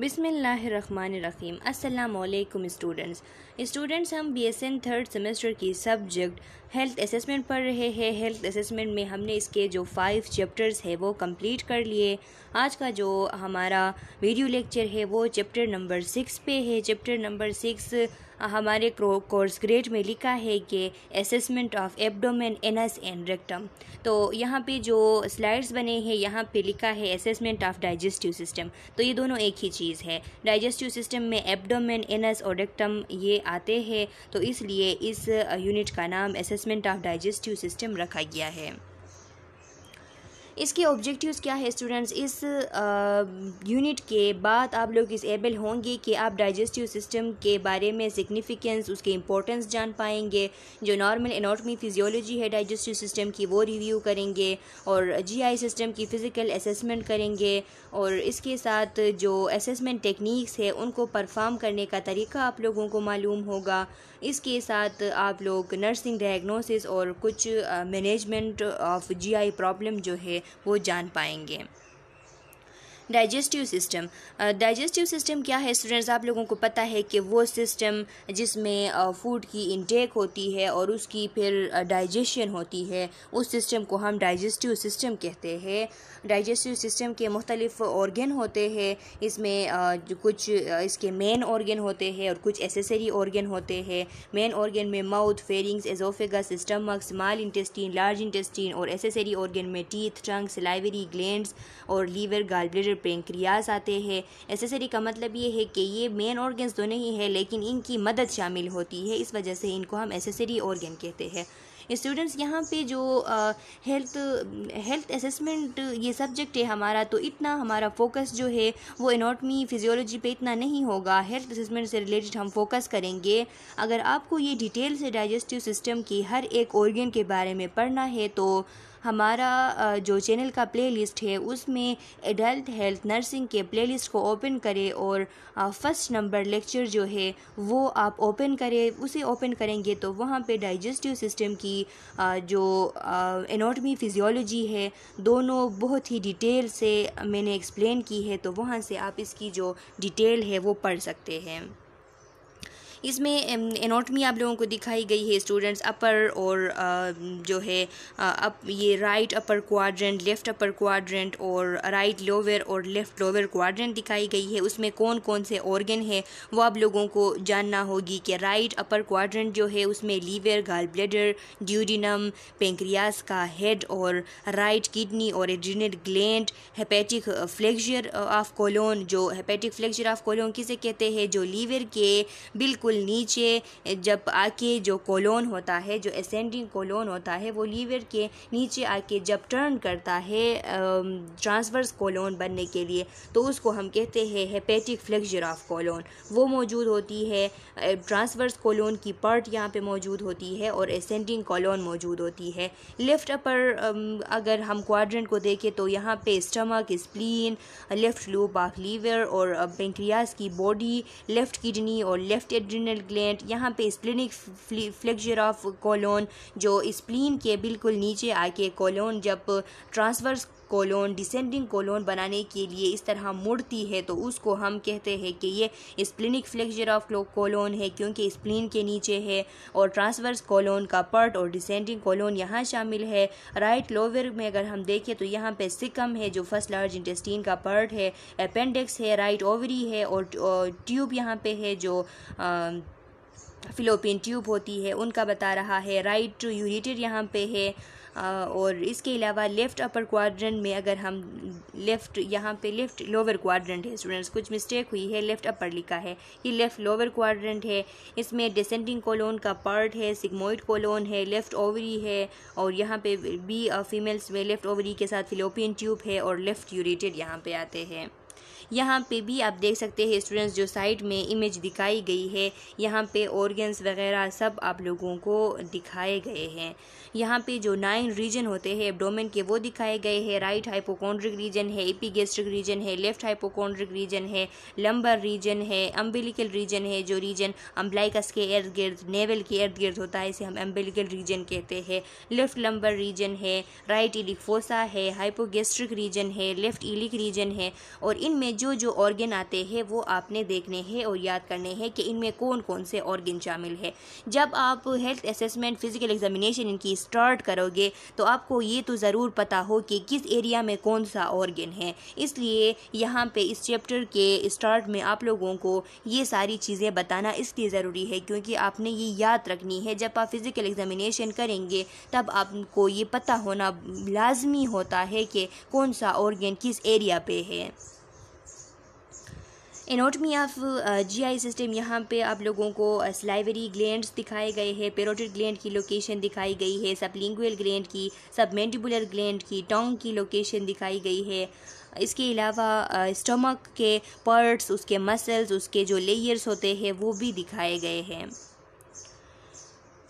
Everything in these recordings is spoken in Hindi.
बिसमीम् अल्लाम स्टूडेंट्स स्टूडेंट्स हम B S N third semester की सब्जेक्ट हेल्थ असेसमेंट पढ़ रहे हैं हेल्थ असेसमेंट में हमने इसके जो फाइव चैप्टर्स है वो कंप्लीट कर लिए आज का जो हमारा वीडियो लेक्चर है वो चैप्टर नंबर सिक्स पे है चैप्टर नंबर सिक्स हमारे कोर्स ग्रेड में लिखा है कि assessment of abdomen anus and rectum तो यहाँ पे जो स्लाइड्स बने हैं यहाँ पे लिखा है असेसमेंट ऑफ डाइजेस्टिव सिस्टम तो ये दोनों एक ही चीज़ है डाइजेस्टिव सिस्टम में एब्डोमेन एनस और रेक्टम ये आते हैं तो इसलिए इस यूनिट का नाम असेसमेंट ऑफ डाइजेस्टिव सिस्टम रखा गया है इसके ऑब्जेक्टिव्स क्या है स्टूडेंट्स इस यूनिट के बाद आप लोग इस एबल होंगे कि आप डाइजेस्टिव सिस्टम के बारे में सिग्निफिकेंस उसके इंपॉर्टेंस जान पाएंगे जो नॉर्मल एनाटमी फिजियोलॉजी है डाइजेस्टिव सिस्टम की वो रिव्यू करेंगे और जीआई सिस्टम की फ़िज़िकल असेसमेंट करेंगे और इसके साथ जो असेसमेंट टेक्निक्स है उनको परफॉर्म करने का तरीका आप लोगों को मालूम होगा इसके साथ आप लोग नर्सिंग डायग्नोसिस और कुछ मैनेजमेंट ऑफ जीआई प्रॉब्लम जो है वो जान पाएंगे डाइजेस्टिव सिस्टम डाइजेस्टिव सिस्टम क्या है स्टूडेंट्स आप लोगों को पता है कि वो सिस्टम जिसमें फूड की इनटेक होती है और उसकी फिर डाइजेशन होती है उस सिस्टम को हम डाइजेस्टिव सिस्टम कहते हैं डाइजेस्टिव सिस्टम के मुख्तलिफ ऑर्गन होते हैं इसमें कुछ इसके मेन ऑर्गन होते हैं और कुछ एसेसरी ऑर्गन होते हैं मेन ऑर्गन में mouth pharynx oesophagus stomach small intestine large intestine और एसेसरी ऑर्गन में टीथ ट्रंक सलाइवरी ग्लैंड और लीवर गाल ब्लेडर पेंक्रियाज आते हैं एसेसरी का मतलब ये है कि ये मेन ऑर्गन्स तो नहीं है लेकिन इनकी मदद शामिल होती है इस वजह से इनको हम एसेसरी ऑर्गन कहते हैं स्टूडेंट्स यहाँ पे जो हेल्थ हेल्थ असेसमेंट ये सब्जेक्ट है हमारा तो इतना हमारा फोकस जो है वो एनाटमी फिजियोलॉजी पे इतना नहीं होगा हेल्थ असेसमेंट से रिलेटेड हम फोकस करेंगे अगर आपको ये डिटेल से डाइजेस्टिव सिस्टम की हर एक ऑर्गन के बारे में पढ़ना है तो हमारा जो चैनल का प्लेलिस्ट है उसमें एडल्ट हेल्थ नर्सिंग के प्लेलिस्ट को ओपन करें और फर्स्ट नंबर लेक्चर जो है वो आप ओपन करें उसे ओपन करेंगे तो वहाँ पे डाइजेस्टिव सिस्टम की जो एनाटॉमी फिजियोलॉजी है दोनों बहुत ही डिटेल से मैंने एक्सप्लेन की है तो वहाँ से आप इसकी जो डिटेल है वो पढ़ सकते हैं इसमें एनोटमी आप लोगों को दिखाई गई है स्टूडेंट्स अपर और जो है अप ये right upper quadrant left upper quadrant और राइट लोअर और लेफ़्ट लोअर क्वाड्रेंट दिखाई गई है उसमें कौन कौन से ऑर्गन है वो आप लोगों को जानना होगी कि राइट अपर क्वाड्रेंट जो है उसमें लीवर गाल ब्लेडर ड्यूडिनम पेंक्रियास का हेड और राइट किडनी और adrenal gland hepatic flexure of colon जो हेपेटिक फ्लेक्जर ऑफ कोलोन किसे कहते हैं जो लीवर के बिल्कुल नीचे जब आके जो कोलोन होता है जो एसेंडिंग कोलोन होता है वो लीवर के नीचे आके जब टर्न करता है ट्रांसवर्स कोलोन बनने के लिए तो उसको हम कहते हैं हेपेटिक फ्लेक्जर ऑफ कोलोन वो मौजूद होती है ट्रांसवर्स कोलोन की पार्ट यहाँ पे मौजूद होती है और एसेंडिंग कोलोन मौजूद होती है लेफ़्ट अपर अगर हम क्वाड्रेंट को देखें तो यहाँ पे stomach spleen left lobe of liver और पेंक्रियास की बॉडी लेफ़्ट किडनी और लेफ़्ट एड्री एड्रिनल ग्लैंड यहाँ पे स्प्लिनिक फ्लेक्चर ऑफ कोलोन जो स्प्लीन के बिल्कुल नीचे आके कोलोन जब ट्रांसवर्स कोलोन डिसेंडिंग कोलोन बनाने के लिए इस तरह मुड़ती है तो उसको हम कहते हैं कि ये स्प्लिनिक फ्लेक्चर ऑफ कोलोन है क्योंकि स्प्लिन के नीचे है और ट्रांसवर्स कोलोन का पर्ट और डिसेंडिंग कोलोन यहाँ शामिल है राइट लोवर में अगर हम देखें तो यहाँ पे सिकम है जो फर्स्ट लार्ज इंटेस्टीन का पर्ट है अपेंडिक्स है राइट ओवरी है और ट्यूब यहाँ पे है जो आ, फिलोपिन ट्यूब होती है उनका बता रहा है राइट यूरिटर यहाँ पे है और इसके अलावा लेफ़्ट अपर क्वाड्रेंट में अगर हम लेफ़्ट यहाँ पे लेफ़्ट लोअर क्वाड्रेंट है स्टूडेंट्स कुछ मिस्टेक हुई है लेफ़्ट अपर लिखा है ये लेफ़्ट लोअर क्वाड्रेंट है इसमें डिसेंडिंग कोलोन का पार्ट है सिग्मोइड कोलोन है लेफ़्ट ओवरी है और यहाँ पे बी फीमेल्स में लेफ़्ट ओवरी के साथ फिलोपियन ट्यूब है और लेफ़्ट यूरेटेड यहाँ पे आते हैं यहाँ पे भी आप देख सकते हैं स्टूडेंट्स जो साइड में इमेज दिखाई गई है यहाँ पे ऑर्गन्स वगैरह सब आप लोगों को दिखाए गए हैं यहाँ पे जो नाइन रीजन होते हैं एबडोमेन के वो दिखाए गए हैं राइट हाइपोकॉन्ड्रिक रीजन है एपीगेस्ट्रिक रीजन है लेफ्ट हाइपोकॉन्ड्रिक रीजन है लंबर रीजन है अम्बिलिकल रीजन है जो रीजन अम्बलाइकस के इर्द गिर्द नेवल के इर्द गिर्द होता है इसे हम एम्बेलिकल रीजन कहते हैं लेफ्ट लंबर रीजन है राइट इलिक फोसा है हाइपोगेस्ट्रिक रीजन है लेफ्ट इलिक रीजन है और इनमें जो जो ऑर्गन आते हैं वो आपने देखने हैं और याद करने हैं कि इनमें कौन कौन से ऑर्गन शामिल है जब आप हेल्थ असेसमेंट फिजिकल एग्जामिनेशन इनकी स्टार्ट करोगे तो आपको ये तो ज़रूर पता हो कि किस एरिया में कौन सा ऑर्गन है इसलिए यहाँ पे इस चैप्टर के स्टार्ट में आप लोगों को ये सारी चीज़ें बताना इसलिए ज़रूरी है क्योंकि आपने ये याद रखनी है जब आप फिज़िकल एग्जामिनेशन करेंगे तब आपको ये पता होना लाजमी होता है कि कौन सा ऑर्गेन किस एरिया पे है एनोटमी ऑफ जीआई सिस्टम यहाँ पे आप लोगों को स्लाइवरी uh, ग्लैंड्स दिखाए गए हैं पेरोटिड ग्लैंड की लोकेशन दिखाई गई है सबलिंगुअल ग्लैंड की सबमेंडिबुलर ग्लैंड की टोंग की लोकेशन दिखाई गई है इसके अलावा स्टमक uh, के पर्ट्स उसके मसल्स उसके जो लेयर्स होते हैं वो भी दिखाए गए हैं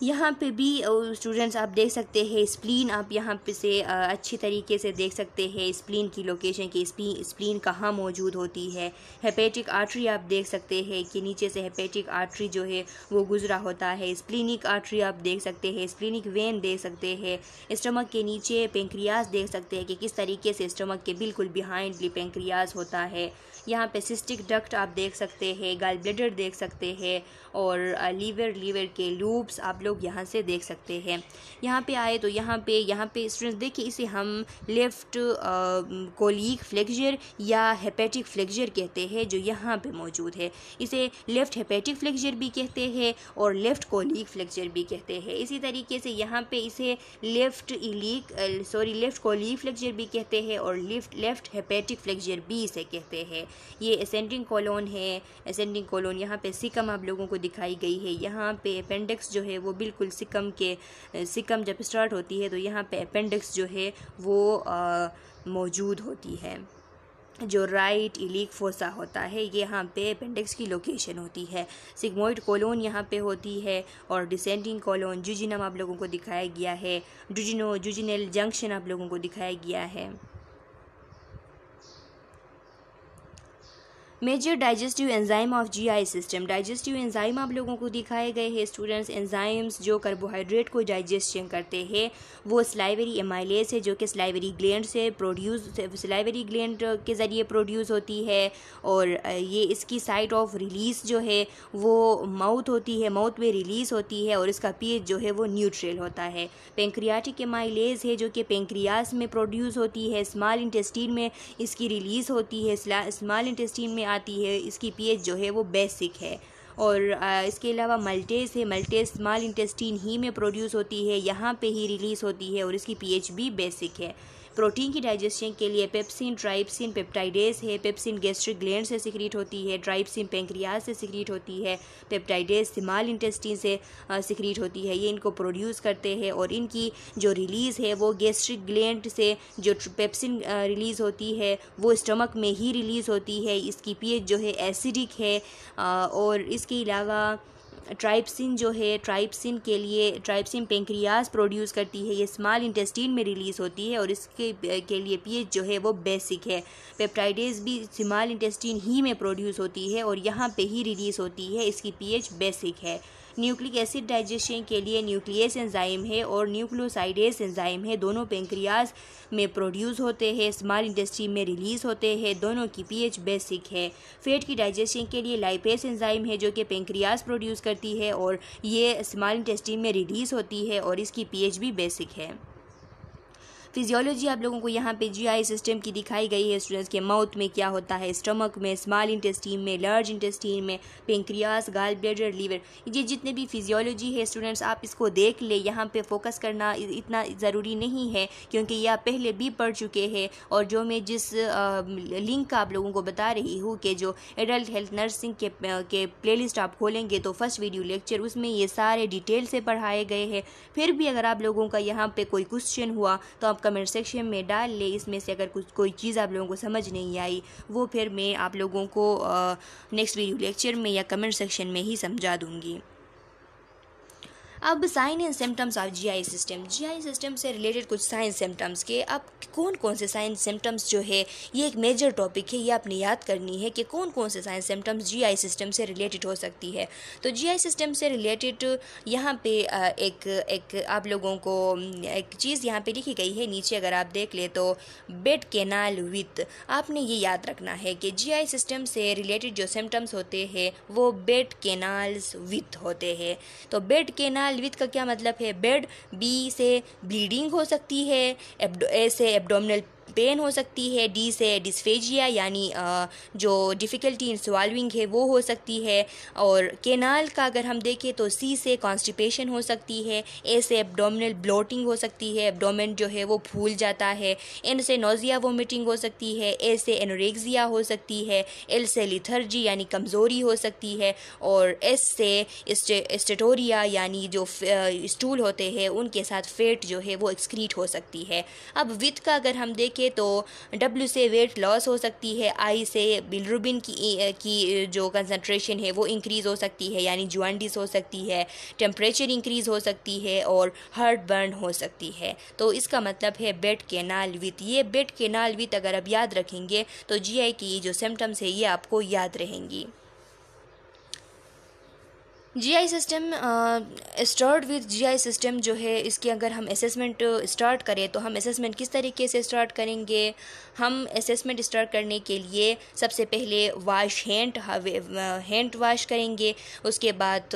यहाँ पे भी स्टूडेंट्स आप देख सकते हैं स्प्लीन आप यहाँ पे से अच्छी तरीके से देख सकते हैं स्प्लीन की लोकेशन कि स्प्लीन कहाँ मौजूद होती है हेपेटिक आर्टरी आप देख सकते हैं कि नीचे से हेपेटिक आर्टरी जो है वो गुजरा होता है स्प्लिनिक आर्टरी आप देख सकते हैं स्प्लिनिक वेन देख सकते हैं स्टमक के नीचे पेंक्रियाज देख सकते हैं कि किस तरीके से स्टमक के बिल्कुल बिहाइंडली पेंक्रियाज होता है यहाँ पे सिस्टिक डक्ट आप देख सकते हैं गाल ब्लेडर देख सकते हैं और लीवर लीवर के लूप्स आप लोग यहाँ से देख सकते हैं यहाँ पे आए तो यहाँ पे यहाँ पे स्टूडेंट्स देखिए इसे हम लेफ्ट कोलिक फ्लेक्जर या हेपेटिक फ्लेक्जर कहते हैं जो यहाँ पे मौजूद है इसे लेफ़्ट हेपेटिक फ्लेक्जर भी कहते हैं और लेफ़्ट कोलिक फ्लेक्जर भी कहते हैं इसी तरीके से यहाँ पे इसे left iliac sorry left colic flexure भी कहते हैं और लेफ़्ट लेफ़्ट हेपेटिक फ्लेक्जर भी इसे कहते हैं ये असेंडिंग कॉलोन है असेंडिंग कॉलोन यहाँ पे सिकम आप लोगों को दिखाई गई है यहाँ पे अपेंडिक्स जो है वो बिल्कुल सिकम के सिकम जब स्टार्ट होती है तो यहाँ पे अपेंडिक्स जो है वो मौजूद होती है जो राइट इलीक फोसा होता है ये यहाँ पे अपेंडिक्स की लोकेशन होती है सिग्मोइड कॉलोन यहाँ पे होती है और डिसेंडिंग कॉलोन जुजिनम आप लोगों को दिखाया गया है जुजिनो जुजिनल जंक्शन आप लोगों को दिखाया गया है major digestive enzyme of GI system digestive enzyme आप लोगों को दिखाए गए हैं स्टूडेंट्स एंजाइम्स जो कार्बोहाइड्रेट को डाइजेशन करते हैं वो स्लाइवरी एमाइलेस है जो कि स्लाइवरी ग्लैंड से प्रोड्यूस स्लाइवरी ग्लैंड के ज़रिए प्रोड्यूस होती है और ये इसकी साइट ऑफ रिलीज जो है वो माउथ होती है माउथ में रिलीज़ होती है और इसका पीएच जो है वो न्यूट्रल होता है पेंक्रियाटिक एमाइलेज है जो कि पेंक्रियास में प्रोड्यूस होती है स्मॉल इंटेस्टीन में इसकी रिलीज़ होती है स्मॉल इंटेस्टीन में आती है इसकी पीएच जो है वो बेसिक है और इसके अलावा मल्टेज है मल्टेज स्मॉल इंटेस्टीन ही में प्रोड्यूस होती है यहाँ पे ही रिलीज़ होती है और इसकी पीएच भी बेसिक है प्रोटीन की डाइजेशन के लिए पेप्सिन ड्राइपसिन पेप्टाइडेज है पेप्सिन गैस्ट्रिक ग्लैंड से सिक्रीट होती है ड्राइपसिन पेंक्रियाज से सिक्रीट होती है पेप्टाइडेज स्मॉल इंटेस्टिन से सिक्रीट होती है ये इनको प्रोड्यूस करते हैं और इनकी जो रिलीज़ है वो गैस्ट्रिक ग्लैंड से जो पेप्सिन रिलीज़ होती है वो स्टमक में ही रिलीज़ होती है इसकी पीएच जो है एसिडिक है और इसके अलावा ट्राइपसिन जो है ट्राइपसिन के लिए ट्राइपसिन पेंक्रियाज प्रोड्यूस करती है ये स्मॉल इंटेस्टीन में रिलीज़ होती है और इसके के लिए पीएच जो है वो बेसिक है पेप्टाइडेज भी स्मॉल इंटेस्टीन ही में प्रोड्यूस होती है और यहाँ पे ही रिलीज़ होती है इसकी पीएच बेसिक है न्यूक्लिक एसिड डाइजेशन के लिए न्यूक्लियस एंजाइम है और न्यूक्लोसाइडेस एंजाइम है दोनों पेंक्रियाज में प्रोड्यूस होते हैं स्मॉल इंडस्ट्री में रिलीज होते हैं दोनों की पीएच बेसिक है फेट की डाइजेशन के लिए लाइपेस एंजाइम है जो कि पेंक्रियाज प्रोड्यूस करती है और ये स्मॉल इंडस्ट्री में रिलीज होती है और इसकी पी भी बेसिक है फिजियोलॉजी आप लोगों को यहाँ पे जीआई सिस्टम की दिखाई गई है स्टूडेंट्स के माउथ में क्या होता है स्टमक में स्मॉल इंटेस्टीन में लार्ज इंटेस्टीन में पेंक्रियास गाल ब्लेडर लीवर ये जितने भी फिजियोलॉजी है स्टूडेंट्स आप इसको देख ले यहाँ पे फोकस करना इतना ज़रूरी नहीं है क्योंकि ये आप पहले भी पढ़ चुके हैं और जो मैं जिस लिंक का आप लोगों को बता रही हूँ कि जो एडल्ट हेल्थ नर्सिंग के के प्ले आप खोलेंगे तो फर्स्ट वीडियो लेक्चर उसमें ये सारे डिटेल से पढ़ाए गए हैं फिर भी अगर आप लोगों का यहाँ पर कोई क्वेश्चन हुआ तो आप कमेंट सेक्शन में डाल ले इसमें से अगर कुछ कोई चीज़ आप लोगों को समझ नहीं आई वो फिर मैं आप लोगों को नेक्स्ट वीडियो लेक्चर में या कमेंट सेक्शन में ही समझा दूँगी अब sign and symptoms of G I system G I system से रिलेटेड कुछ साइन सिम्टम्स के अब कौन कौन से साइन सिम्टम्स जो है ये एक मेजर टॉपिक है ये आपने याद करनी है कि कौन कौन से sign symptoms G I system से रिलेटेड हो सकती है तो जी आई सिस्टम से रिलेटेड यहाँ पे एक एक आप लोगों को एक चीज़ यहाँ पे लिखी गई है नीचे अगर आप देख ले तो बेड केनाल विथ आपने ये याद रखना है कि जी आई सिस्टम से रिलेटेड जो सिम्टम्स होते हैं वो बेड केनाल्स विथ होते हैं तो बेड केनाल विथ का क्या मतलब है बेड बी से ब्लीडिंग हो सकती है ए से एब्डोमिनल पेन हो सकती है डी से डिस्फेजिया यानी जो डिफ़िकल्टी इन सॉल्विंग है वो हो सकती है और केनाल का अगर हम देखें तो सी से कॉन्स्टिपेशन हो सकती है ए से एबडोमिनल ब्लोटिंग हो सकती है एबडोमिन जो है वो फूल जाता है एन से नोजिया वोमिटिंग हो सकती है ए से एनोरेगजिया हो सकती है एल से लिथर्जी यानी कमज़ोरी हो सकती है और एस से स्टेटोरिया यानी जो स्टूल होते हैं उनके साथ फेट जो है वो एक्सक्रीट हो सकती है अब विथ का अगर हम देखें देखें तो डब्ल्यू से वेट लॉस हो सकती है आई से बिलरुबिन की की जो कंसनट्रेशन है वो इंक्रीज़ हो सकती है यानी जुआंडिस हो सकती है टेम्परेचर इंक्रीज़ हो सकती है और हार्ट बर्न हो सकती है तो इसका मतलब है बेड केनाल विथ ये बेड केनाल विथ अगर आप याद रखेंगे तो जी आई की जो सिम्टम्स है ये आपको याद रहेंगी GI system start with GI system जो है इसकी अगर हम असेसमेंट स्टार्ट uh, करें तो हम असेसमेंट किस तरीके से स्टार्ट करेंगे हम असेसमेंट स्टार्ट करने के लिए सबसे पहले वाश हैंड हैंड वाश करेंगे उसके बाद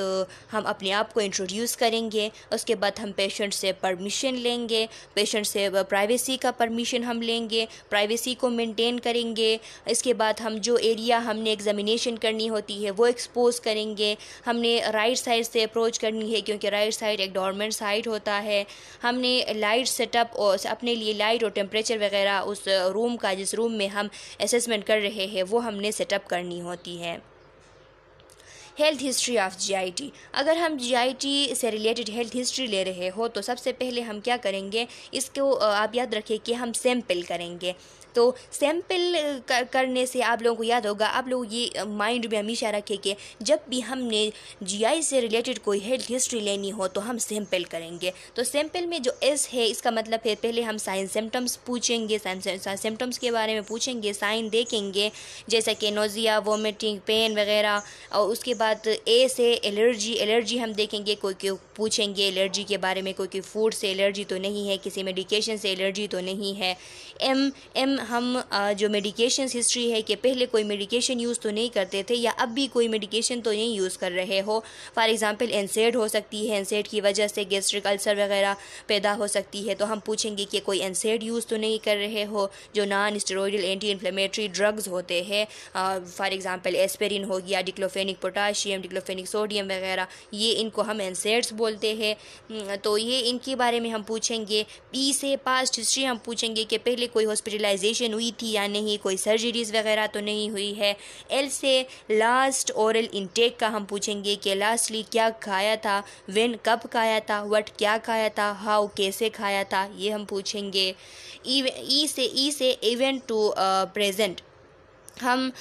हम अपने आप को इंट्रोड्यूस करेंगे उसके बाद हम पेशेंट से परमिशन लेंगे पेशेंट से प्राइवेसी uh, का परमिशन हम लेंगे प्राइवेसी को मेंटेन करेंगे इसके बाद हम जो एरिया हमने एग्जामिनेशन करनी होती है वो एक्सपोज करेंगे हमने uh, राइट साइड से अप्रोच करनी है क्योंकि राइट साइड एक डॉर्मेंट साइड होता है हमने लाइट सेटअप और अपने लिए लाइट और टेम्परेचर वगैरह उस रूम का जिस रूम में हम असेसमेंट कर रहे हैं वो हमने सेटअप करनी होती है हेल्थ हिस्ट्री ऑफ जीआईटी अगर हम जीआईटी से रिलेटेड हेल्थ हिस्ट्री ले रहे हो तो सबसे पहले हम क्या करेंगे इसको आप याद रखें कि हम सैम्पल करेंगे तो सैम्पल करने से आप लोगों को याद होगा आप लोग ये माइंड में हमेशा रखें कि जब भी हमने जीआई से रिलेटेड कोई हेल्थ हिस्ट्री लेनी हो तो हम सैम्पल करेंगे तो सैम्पल में जो एस है इसका मतलब है पहले हम साइन सिम्टम्स पूछेंगे सिम्टम्स के बारे में पूछेंगे साइन देखेंगे जैसा कि नोज़िया वोमिटिंग पेन वगैरह और उसके बाद ए से एलर्जी एलर्जी हम देखेंगे कोई क्यों पूछेंगे एलर्जी के बारे में कोई कोई फूड से एलर्जी तो नहीं है किसी मेडिकेशन से एलर्जी तो नहीं है एम एम हम जो मेडिकेशन हिस्ट्री है कि पहले कोई मेडिकेशन यूज़ तो नहीं करते थे या अब भी कोई मेडिकेशन तो नहीं यूज़ कर रहे हो फॉर एग्ज़ाम्पल एनसेड हो सकती है एनसेड की वजह से गैस्ट्रिक अल्सर वगैरह पैदा हो सकती है तो हम पूछेंगे कि कोई एनसेड यूज़ तो नहीं कर रहे हो जो non steroidal anti inflammatory drugs होते हैं फॉर एग्ज़ाम्पल एस्पेरिन हो गया डिक्लोफेनिक पोटाशियम डिक्लोफेनिक सोडियम वगैरह ये इनको हम एनसेड्स बोलते हैं तो ये इनके बारे में हम पूछेंगे पी से पास्ट हिस्ट्री हम पूछेंगे कि पहले कोई हॉस्पिटलाइजेशन ऑपरेशन हुई थी या नहीं कोई सर्जरीज वगैरह तो नहीं हुई है एल से लास्ट औरल इनटेक का हम पूछेंगे कि लास्टली क्या खाया था वेन कब खाया था वट क्या खाया था हाउ कैसे खाया था ये हम पूछेंगे ई e, e से ई e से इवेंट टू प्रेजेंट हम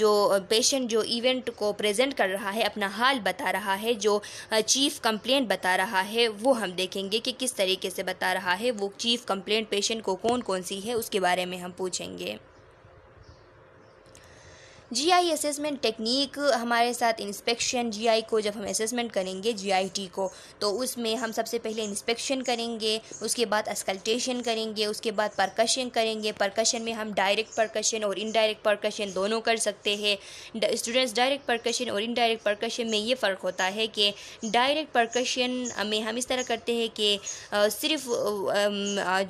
जो पेशेंट जो इवेंट को प्रेजेंट कर रहा है अपना हाल बता रहा है जो चीफ़ कंप्लेंट बता रहा है वो हम देखेंगे कि किस तरीके से बता रहा है वो चीफ़ कंप्लेंट पेशेंट को कौन कौन सी है उसके बारे में हम पूछेंगे जीआई असेसमेंट टेक्निक हमारे साथ इंस्पेक्शन जीआई को जब हम असेसमेंट करेंगे जीआईटी को तो उसमें हम सबसे पहले इंस्पेक्शन करेंगे उसके बाद अस्कल्टेशन करेंगे उसके बाद परकशन करेंगे परकशन में हम डायरेक्ट परकशन और इनडायरेक्ट परकशन दोनों कर सकते हैं स्टूडेंट्स डायरेक्ट परकशन और इनडायरेक्ट परकशन में ये फ़र्क होता है कि डायरेक्ट परकशन में हम इस तरह करते हैं कि सिर्फ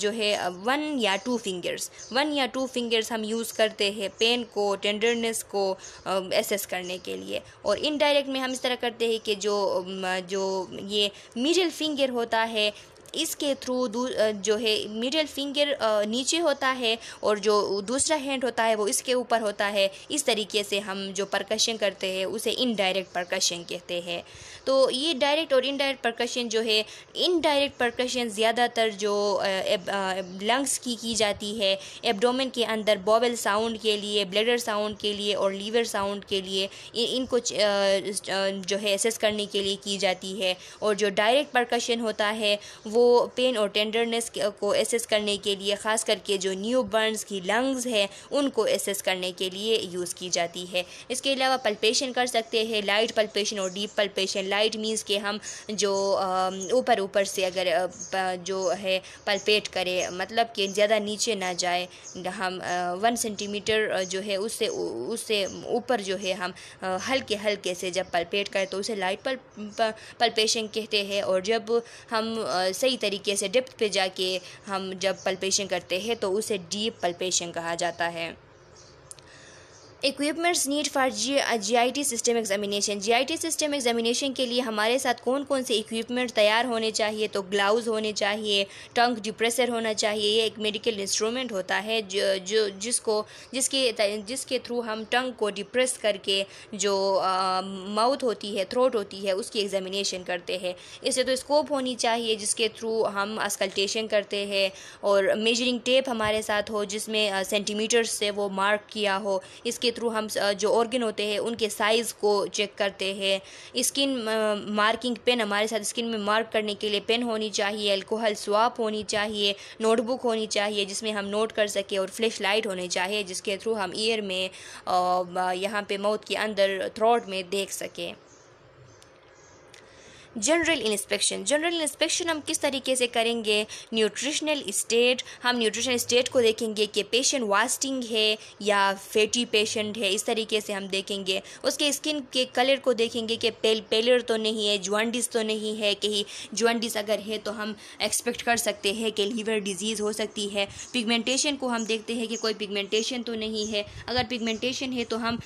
जो है वन या टू फिंगर्स वन या टू फिंगर्स हम यूज़ करते हैं पेन को टेंडरनेस इसको एसेस करने के लिए और इनडायरेक्ट में हम इस तरह करते हैं कि जो जो ये मिडिल फिंगर होता है इसके थ्रू जो है मिडिल फिंगर नीचे होता है और जो दूसरा हैंड होता है वो इसके ऊपर होता है इस तरीके से हम जो प्रकशन करते हैं उसे इनडायरेक्ट प्रकशन कहते हैं तो ये डायरेक्ट और इनडायरेक्ट प्रकशन जो है इनडायरेक्ट प्रकशन ज़्यादातर जो लंग्स की की जाती है एब्डोमेन के अंदर बॉबल साउंड के लिए ब्लेडर साउंड के लिए और लीवर साउंड के लिए इनको जो है एसेस करने के लिए की जाती है और जो डायरेक्ट प्रकशन होता है वो वो पेन और टेंडरनेस को एसेस करने के लिए ख़ास करके जो न्यू बर्नस की लंग्स हैं उनको एसेस करने के लिए यूज़ की जाती है इसके अलावा पल्पेशन कर सकते हैं लाइट पल्पेशन और डीप पल्पेशन लाइट मीन्स के हम जो ऊपर ऊपर से अगर जो है पल्पेट करें मतलब कि ज़्यादा नीचे ना जाए हम वन सेंटीमीटर जो है उससे उससे ऊपर जो है हम हल्के हल्के से जब पल्पेट करें तो उसे लाइट पल्पेशन कहते हैं और जब हम सही सही तरीके से डिप्थ पे जाके हम जब पल्पेशन करते हैं तो उसे डीप पल्पेशन कहा जाता है equipments need for G I T system examination G I T system examination के लिए हमारे साथ कौन कौन से इक्विपमेंट तैयार होने चाहिए तो ग्लाउज होने चाहिए टंग डिप्रेसर होना चाहिए ये एक मेडिकल इंस्ट्रूमेंट होता है जो जो जिसको जिसके जिसके थ्रू हम टंग को डिप्रेस करके जो माउथ होती है थ्रोट होती है उसकी एग्जामिनेशन करते हैं इससे तो स्कोप होनी चाहिए जिसके थ्रू हम अस्कल्टेशन करते हैं और मेजरिंग टेप हमारे साथ हो जिसमें सेंटीमीटर्स से वो मार्क किया हो इसके इसके थ्रू हम जो ऑर्गन होते हैं उनके साइज़ को चेक करते हैं स्किन मार्किंग पेन हमारे साथ स्किन में मार्क करने के लिए पेन होनी चाहिए अल्कोहल स्वाप होनी चाहिए नोटबुक होनी चाहिए जिसमें हम नोट कर सकें और फ्लैश लाइट होनी चाहिए जिसके थ्रू हम ईयर में यहाँ पे माउथ के अंदर थ्रोट में देख सकें जनरल इंस्पेक्शन जनरल इंस्पेक्शन हम किस तरीके से करेंगे न्यूट्रिशनल स्टेट हम न्यूट्रिशनल स्टेट को देखेंगे कि पेशेंट वास्टिंग है या फैटी पेशेंट है इस तरीके से हम देखेंगे उसके स्किन के कलर को देखेंगे कि पेल पेलर तो नहीं है ज्वाइंडिस तो नहीं है कहीं ज्वाइंडिस अगर है तो हम एक्सपेक्ट कर सकते हैं कि लीवर डिजीज़ हो सकती है पिगमेंटेशन को हम देखते हैं कि कोई पिगमेंटेशन तो नहीं है अगर पिगमेंटेशन है तो हम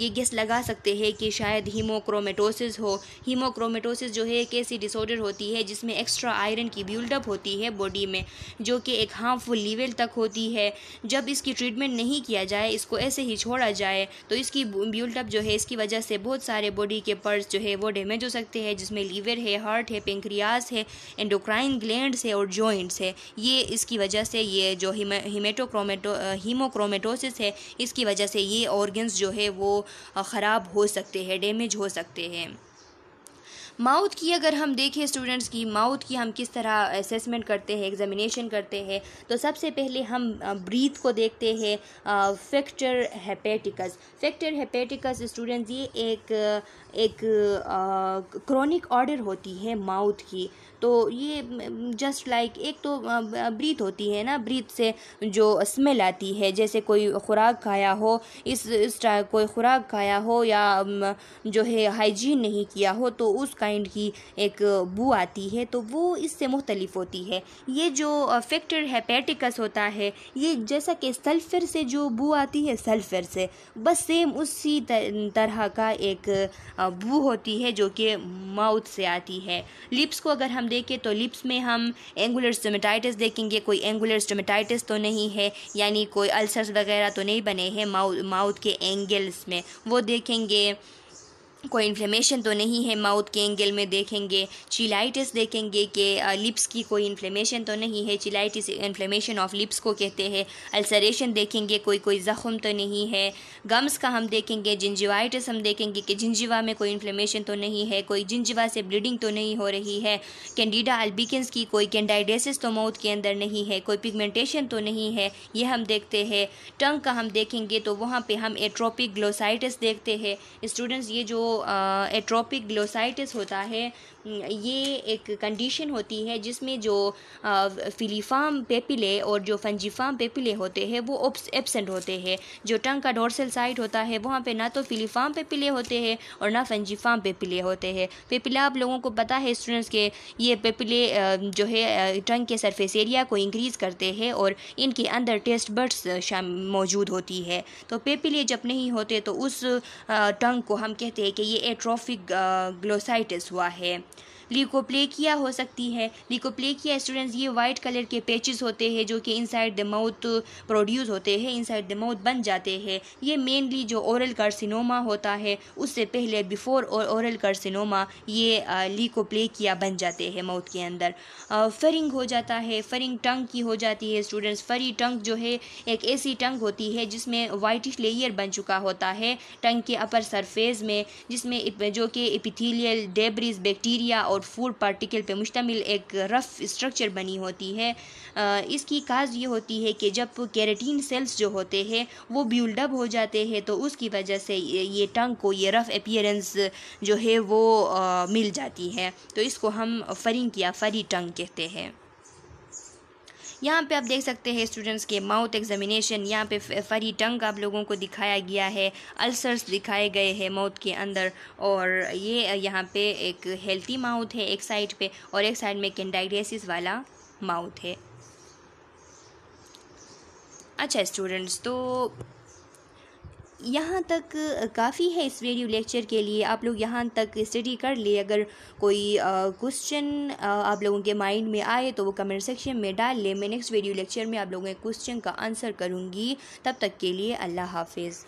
ये गेस लगा सकते हैं कि शायद हीमोक्रोमेटोसिस हो हीमोक्रोमेटोसिस जो एक ऐसी डिसऑर्डर होती है जिसमें एक्स्ट्रा आयरन की बिल्डअप होती है बॉडी में जो कि एक हार्मफुल लेवल तक होती है जब इसकी ट्रीटमेंट नहीं किया जाए इसको ऐसे ही छोड़ा जाए तो इसकी बिल्डअप जो है इसकी वजह से बहुत सारे बॉडी के पर्स जो है वो डैमेज हो सकते हैं जिसमें लीवर है हार्ट है पेंक्रियाज है एंडोक्राइन ग्लैंड है और जॉइंट्स है ये इसकी वजह से ये जो हिमेटोक्रोमेटो हीमोक्रोमेटोसिस है इसकी वजह से ये ऑर्गन्स जो है वो ख़राब हो सकते हैं डैमेज हो सकते हैं माउथ की अगर हम देखें स्टूडेंट्स की माउथ की हम किस तरह असेसमेंट करते हैं एग्जामिनेशन करते हैं तो सबसे पहले हम ब्रीथ को देखते हैं factor hepaticus factor hepaticus students ये एक एक क्रॉनिक ऑर्डर होती है माउथ की तो ये जस्ट लाइक एक तो ब्रीथ होती है ना ब्रीथ से जो स्मेल आती है जैसे कोई खुराक खाया हो इस, इस कोई खुराक खाया हो या जो है हाइजीन नहीं किया हो तो उस काइंड की एक बू आती है तो वो इससे मुख्तलिफ होती है ये जो फैक्टर हैपेटिकस होता है ये जैसा कि सल्फ़र से जो बू आती है सल्फ़र से बस सेम उसी तरह का एक बू होती है जो कि माउथ से आती है लिप्स को अगर हम देखें तो लिप्स में हम एंगुलर स्टोमेटाइटिस देखेंगे कोई एंगुलर स्टोमेटाइटिस तो नहीं है यानी कोई अल्सर्स वगैरह तो नहीं बने हैं माउथ माउथ के एंगल्स में वो देखेंगे कोई इन्फ्लेमेशन तो नहीं है माउथ के एंगल में देखेंगे चिलाइटिस देखेंगे कि लिप्स की कोई इन्फ्लेमेशन तो नहीं है चिलाइटिस इन्फ्लेमेशन ऑफ लिप्स को कहते हैं अल्सरेशन देखेंगे कोई कोई जख़्म तो नहीं है गम्स का हम देखेंगे जिंजिवाइटिस हम देखेंगे कि जिंजिवा में कोई इन्फ्लेमेशन तो नहीं है कोई जिंजिवा से ब्लीडिंग तो नहीं हो रही है कैंडिडा अल्बिकन्स की कोई कैंडाइडेसिस तो माउथ के अंदर नहीं है कोई पिगमेंटेशन तो नहीं है ये हम देखते हैं टंग का हम देखेंगे तो वहाँ पर हम एट्रोपिक ग्लोसाइटिस देखते हैं स्टूडेंट्स ये जो एट्रोपिक ग्लोसाइटिस होता है ये एक कंडीशन होती है जिसमें जो फिलीफाम पेपिले और जो फंजीफाम पेपिले होते हैं वो एबसेंट होते हैं जो टंग का डोरसल साइड होता है वहाँ पे ना तो फिलीफाम पेपिले होते हैं और ना फंजीफाम पेपिले होते हैं पेपिला आप लोगों को पता है स्टूडेंट्स के ये पेपिले जो है टंग के सरफेस एरिया को इंक्रीज़ करते हैं और इनके अंदर टेस्ट बर्ड्स मौजूद होती है तो पेपिले जब नहीं होते तो उस टंग को हम कहते हैं कि ये एट्रोफिक ग्लोसाइटिस uh, हुआ है लीकोप्लेकिया हो सकती है लीकोप्लेकिया स्टूडेंट्स ये वाइट कलर के पैचेस होते हैं जो कि इनसाइड द माउथ प्रोड्यूस होते हैं इनसाइड द माउथ बन जाते हैं ये मेनली जो ओरल कार्सिनोमा होता है उससे पहले बिफोर और ओरल कार्सिनोमा ये लीकोप्लेकिया बन जाते हैं माउथ के अंदर फरिंग हो जाता है फरिंग टंग की हो जाती है स्टूडेंट्स फरी टंग जो है एक ऐसी टंग होती है जिसमें वाइटिश लेयर बन चुका होता है टंग के अपर सरफेस में जिसमें जो कि एपिथीलियल डेब्रिज बैक्टीरिया और और फूड पार्टिकल पर मुश्तमिल एक रफ़ स्ट्रक्चर बनी होती है इसकी काज ये होती है कि जब कैरेटीन सेल्स जो होते हैं वो ब्यूल्डअप हो जाते हैं तो उसकी वजह से ये टंग को ये रफ़ अपियरेंस जो है वो मिल जाती है तो इसको हम फरिंग या फरी टंग कहते हैं यहाँ पे आप देख सकते हैं स्टूडेंट्स के माउथ एग्जामिनेशन यहाँ पे फरी टंग आप लोगों को दिखाया गया है अल्सर्स दिखाए गए हैं माउथ के अंदर और ये यहाँ पे एक हेल्थी माउथ है एक साइड पे और एक साइड में कैंडाइडियासिस वाला माउथ है अच्छा स्टूडेंट्स तो यहाँ तक काफ़ी है इस वीडियो लेक्चर के लिए आप लोग यहाँ तक स्टडी कर ले अगर कोई क्वेश्चन आप लोगों के माइंड में आए तो वो कमेंट सेक्शन में डाल लें मैं नेक्स्ट वीडियो लेक्चर में आप लोगों के क्वेश्चन का आंसर करूँगी तब तक के लिए अल्लाह हाफिज़